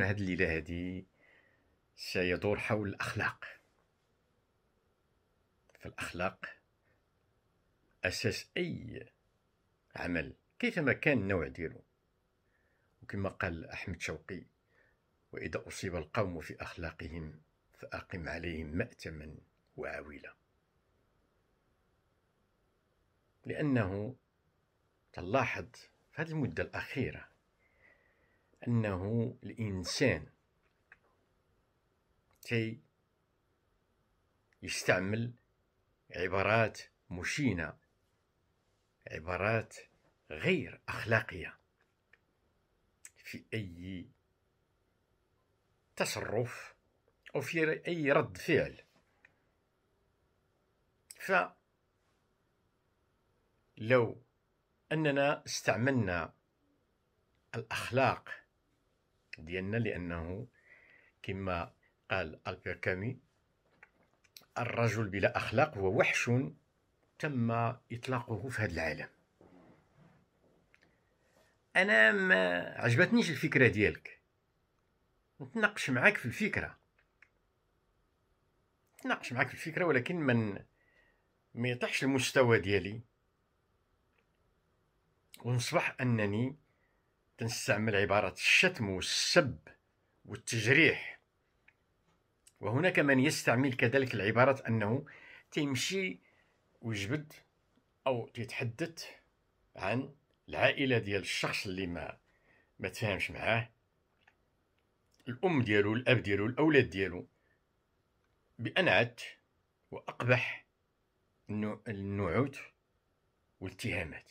فيلم هاد الليله هادي سيدور حول الاخلاق فالاخلاق اساس اي عمل كيفما كان النوع ديالو وكما قال احمد شوقي واذا اصيب القوم في اخلاقهم فاقم عليهم ماتما وعويلا لانه تلاحظ في هذه المده الاخيره أنه الإنسان كي يستعمل عبارات مشينة عبارات غير أخلاقية في أي تصرف أو في أي رد فعل فلو أننا استعملنا الأخلاق ديالنا لانه كما قال البير كامي الرجل بلا اخلاق هو وحش تم اطلاقه في هذا العالم انا ما عجبتنيش الفكره ديالك نتناقش معاك في الفكره نتناقش معاك في الفكره ولكن من ما يطيحش المستوى ديالي ونصبح انني تنستعمل عبارة الشتم والسب والتجريح وهناك من يستعمل كذلك العبارة أنه تيمشي ويجبد أو تيتحدث عن العائلة ديال الشخص اللي ما ما تفهمش معاه الأم ديالو الأب ديالو الأولاد ديالو بأنعت وأقبح النعوت والاتهامات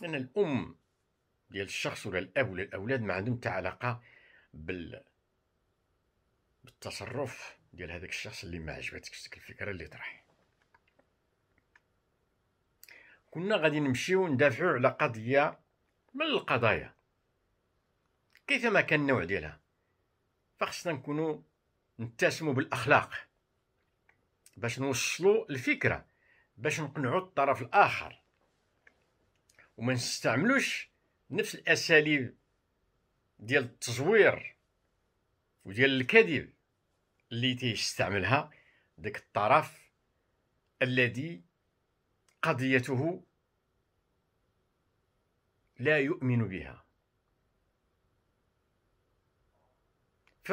لأن الأم ديال الشخص ولا الاب ولا الاولاد ما عندهم حتى علاقه بال بالتصرف ديال هذاك الشخص اللي ما عجبتكش ديك الفكره اللي طرح كنا غادي نمشيو ندافعو على قضيه من القضايا كيفما كان النوع ديالها فخصنا نكونوا نتسموا بالاخلاق باش نوصلوا الفكره باش نقنعوا الطرف الاخر وما نستعملوش نفس الاساليب ديال التزوير وديال الكذب اللي تيستعملها داك الطرف الذي قضيته لا يؤمن بها ف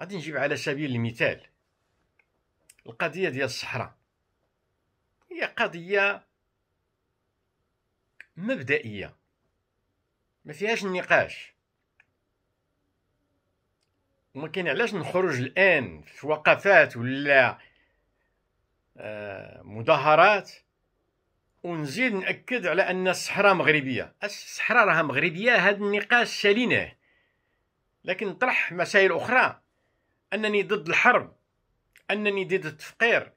غادي نجيب على سبيل المثال القضيه ديال الصحراء هي قضيه مبدئيه ما فيهاش النقاش وما كاين علاش نخرج الان في وقفات ولا آه، مظاهرات ونزيد ناكد على ان الصحراء مغربيه الصحراء راها مغربيه هذا النقاش شاليناه لكن نطرح مسائل اخرى انني ضد الحرب انني ضد التفقير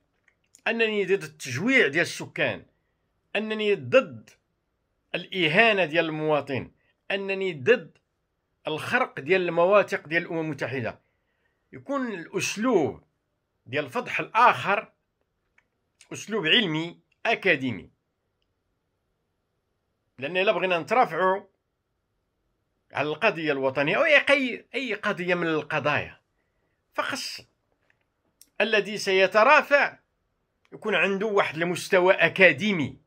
انني ضد التجويع ديال السكان انني ضد الاهانه ديال المواطن انني ضد الخرق ديال المواثيق ديال الامم المتحده يكون الاسلوب ديال فضح الاخر اسلوب علمي اكاديمي لان الا بغينا نترافعوا على القضيه الوطنيه او اي قضيه من القضايا فخص الذي سيترافع يكون عنده واحد المستوى اكاديمي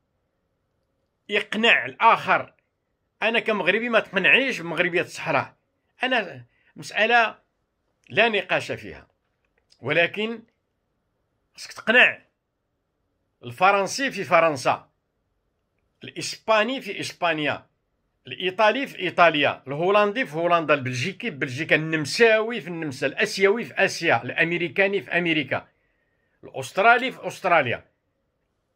يقنع الاخر انا كمغربي ما تقنعنيش بمغربيه الصحراء انا مساله لا نقاش فيها ولكن خصك تقنع الفرنسي في فرنسا الاسباني في اسبانيا الايطالي في ايطاليا الهولندي في هولندا البلجيكي في بلجيكا النمساوي في النمسا الاسيوي في اسيا الامريكاني في امريكا الاسترالي في استراليا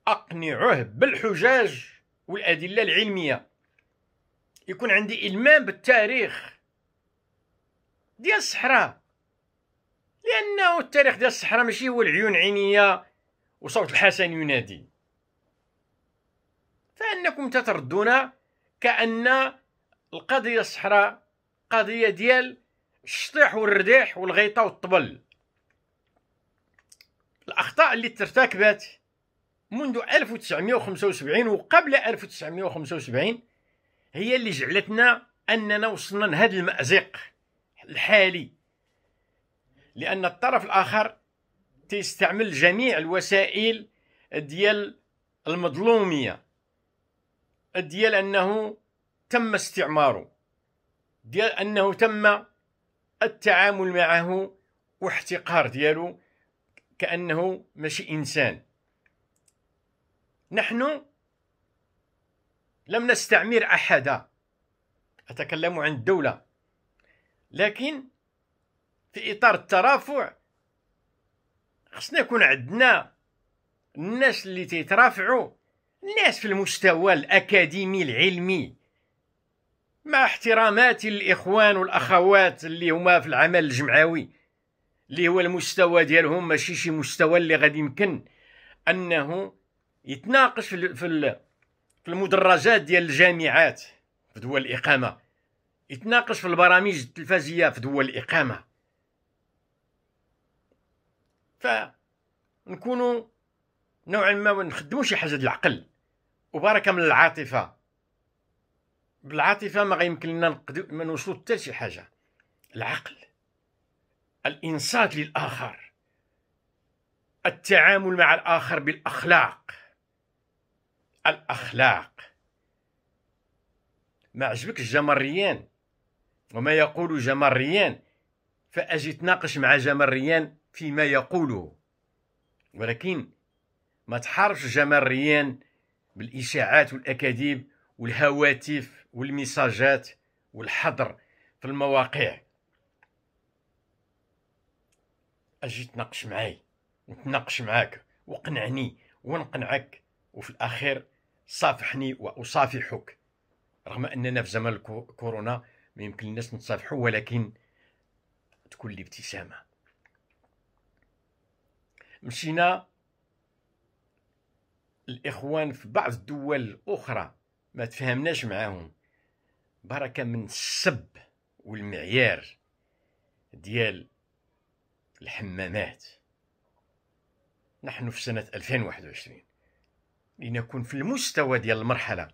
اقنعه بالحجاج والادله العلميه يكون عندي إلمام بالتاريخ ديال الصحراء لأنه التاريخ ديال الصحراء ماشي هو العيون عينية وصوت الحسن ينادي فأنكم تتردون كأن القضية الصحراء قضية ديال الشطيح والرديح والغيطة والطبل الأخطاء اللي ترتكبت منذ 1975 وقبل 1975 هي اللي جعلتنا اننا وصلنا لهذا المازق الحالي لان الطرف الاخر تيستعمل جميع الوسائل ديال المظلوميه ديال انه تم استعماره ديال انه تم التعامل معه واحتقار ديالو كانه ماشي انسان نحن لم نستعمر أحدا أتكلم عن الدولة لكن في إطار الترافع خصنا يكون عندنا الناس اللي تيترافعوا الناس في المستوى الأكاديمي العلمي مع احتراماتي للإخوان والأخوات اللي هما في العمل الجمعوي اللي هو المستوى ديالهم ماشي شي مستوى اللي غادي يمكن أنه يتناقش في, ال في المدرجات ديال الجامعات في دول الإقامة يتناقش في البرامج التلفازية في دول الإقامة فنكونوا نوعا ما نخدموا شي حاجة ديال العقل وبركة من العاطفة بالعاطفة ما غيمكن لنا ما نوصلوا حتى شي حاجة العقل الإنصات للآخر التعامل مع الآخر بالأخلاق الأخلاق ما عجبك الجمريان وما يقول جمريان فأجي تناقش مع جمريان فيما يقوله ولكن ما تحاربش جمريان بالإشاعات والأكاذيب والهواتف والمساجات والحضر في المواقع أجي تناقش معي وتناقش معاك وقنعني ونقنعك وفي الأخير صافحني واصافحك رغم اننا في زمن كورونا ما يمكن الناس نتصافحوا ولكن تكون الابتسامه مشينا الاخوان في بعض الدول الاخرى ما تفهمناش معاهم بركه من السب والمعيار ديال الحمامات نحن في سنه 2021 لنكون في المستوى ديال المرحله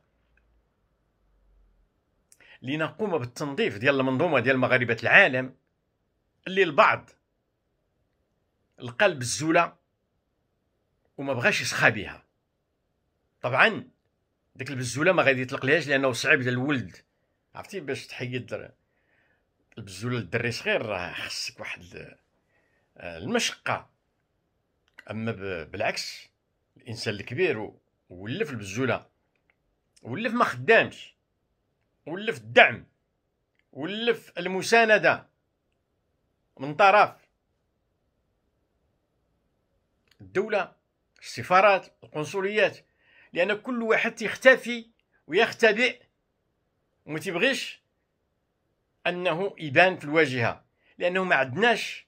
لنقوم بالتنظيف ديال المنظومه ديال مغاربه العالم اللي البعض القلب الزوله وما بغاش يسخى بها طبعا ديك البزوله ما غادي ليهاش لانه صعيب ديال الولد عرفتي باش تحيد البزوله للدري صغير راه خصك واحد آه، المشقه اما بالعكس الانسان الكبير ولف البزوله ولف ما خدامش ولف الدعم ولف المسانده من طرف الدوله السفارات القنصليات لان كل واحد تختفي ويختبئ وما تيبغيش انه يبان في الواجهه لانه ما عندناش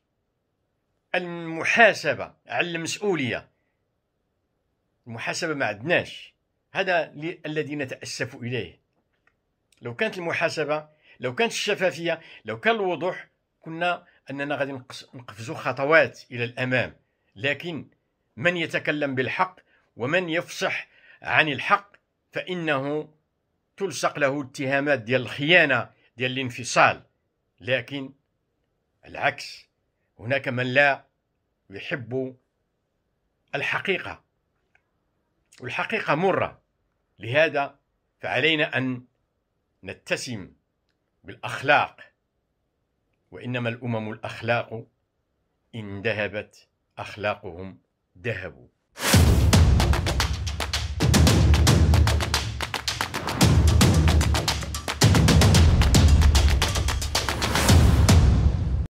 المحاسبه على المسؤوليه المحاسبه ما عندناش هذا الذي نتاسف اليه لو كانت المحاسبه لو كانت الشفافيه لو كان الوضوح كنا اننا غادي نقفزوا خطوات الى الامام لكن من يتكلم بالحق ومن يفصح عن الحق فانه تلصق له اتهامات ديال الخيانه ديال الانفصال لكن العكس هناك من لا يحب الحقيقه والحقيقة مرة لهذا فعلينا أن نتسم بالأخلاق وإنما الأمم الأخلاق إن ذهبت أخلاقهم ذهبوا